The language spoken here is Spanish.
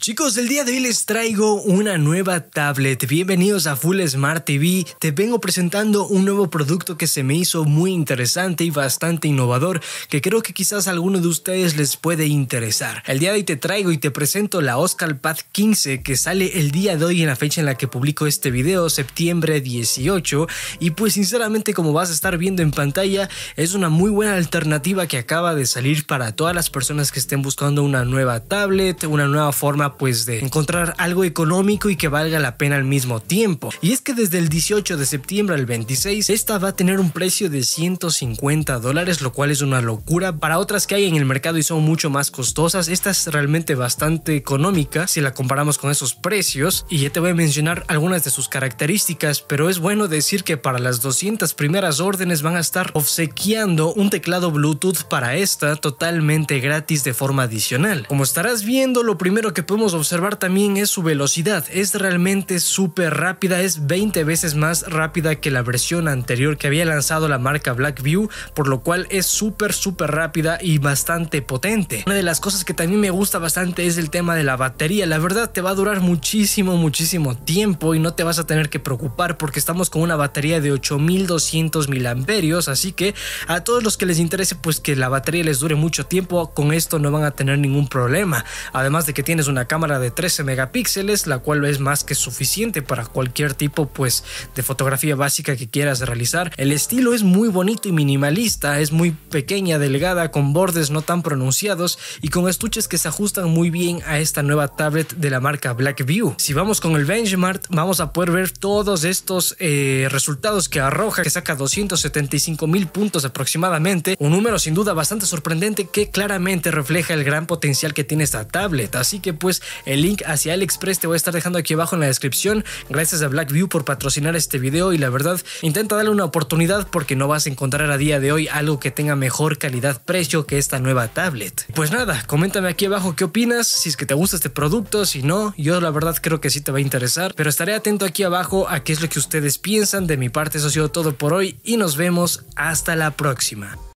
Chicos, el día de hoy les traigo una nueva tablet. Bienvenidos a Full Smart TV. Te vengo presentando un nuevo producto que se me hizo muy interesante y bastante innovador, que creo que quizás a alguno de ustedes les puede interesar. El día de hoy te traigo y te presento la Oscar Pad 15 que sale el día de hoy en la fecha en la que publico este video, septiembre 18. Y pues sinceramente, como vas a estar viendo en pantalla, es una muy buena alternativa que acaba de salir para todas las personas que estén buscando una nueva tablet, una nueva forma pues de encontrar algo económico y que valga la pena al mismo tiempo. Y es que desde el 18 de septiembre al 26 esta va a tener un precio de 150 dólares, lo cual es una locura. Para otras que hay en el mercado y son mucho más costosas, esta es realmente bastante económica si la comparamos con esos precios. Y ya te voy a mencionar algunas de sus características, pero es bueno decir que para las 200 primeras órdenes van a estar obsequiando un teclado Bluetooth para esta totalmente gratis de forma adicional. Como estarás viendo, lo primero que podemos observar también es su velocidad. Es realmente súper rápida, es 20 veces más rápida que la versión anterior que había lanzado la marca Blackview, por lo cual es súper, súper rápida y bastante potente. Una de las cosas que también me gusta bastante es el tema de la batería. La verdad te va a durar muchísimo, muchísimo tiempo y no te vas a tener que preocupar porque estamos con una batería de 8200 mil amperios. Así que a todos los que les interese, pues que la batería les dure mucho tiempo, con esto no van a tener ningún problema. Además de que tienes una cámara de 13 megapíxeles, la cual es más que suficiente para cualquier tipo pues de fotografía básica que quieras realizar. El estilo es muy bonito y minimalista, es muy pequeña, delgada, con bordes no tan pronunciados y con estuches que se ajustan muy bien a esta nueva tablet de la marca Blackview. Si vamos con el benchmark, vamos a poder ver todos estos eh, resultados que arroja, que saca 275 mil puntos aproximadamente, un número sin duda bastante sorprendente que claramente refleja el gran potencial que tiene esta tablet. Así que pues el link hacia AliExpress te voy a estar dejando aquí abajo en la descripción. Gracias a Blackview por patrocinar este video y la verdad, intenta darle una oportunidad porque no vas a encontrar a día de hoy algo que tenga mejor calidad-precio que esta nueva tablet. Pues nada, coméntame aquí abajo qué opinas, si es que te gusta este producto, si no, yo la verdad creo que sí te va a interesar, pero estaré atento aquí abajo a qué es lo que ustedes piensan. De mi parte, eso ha sido todo por hoy y nos vemos hasta la próxima.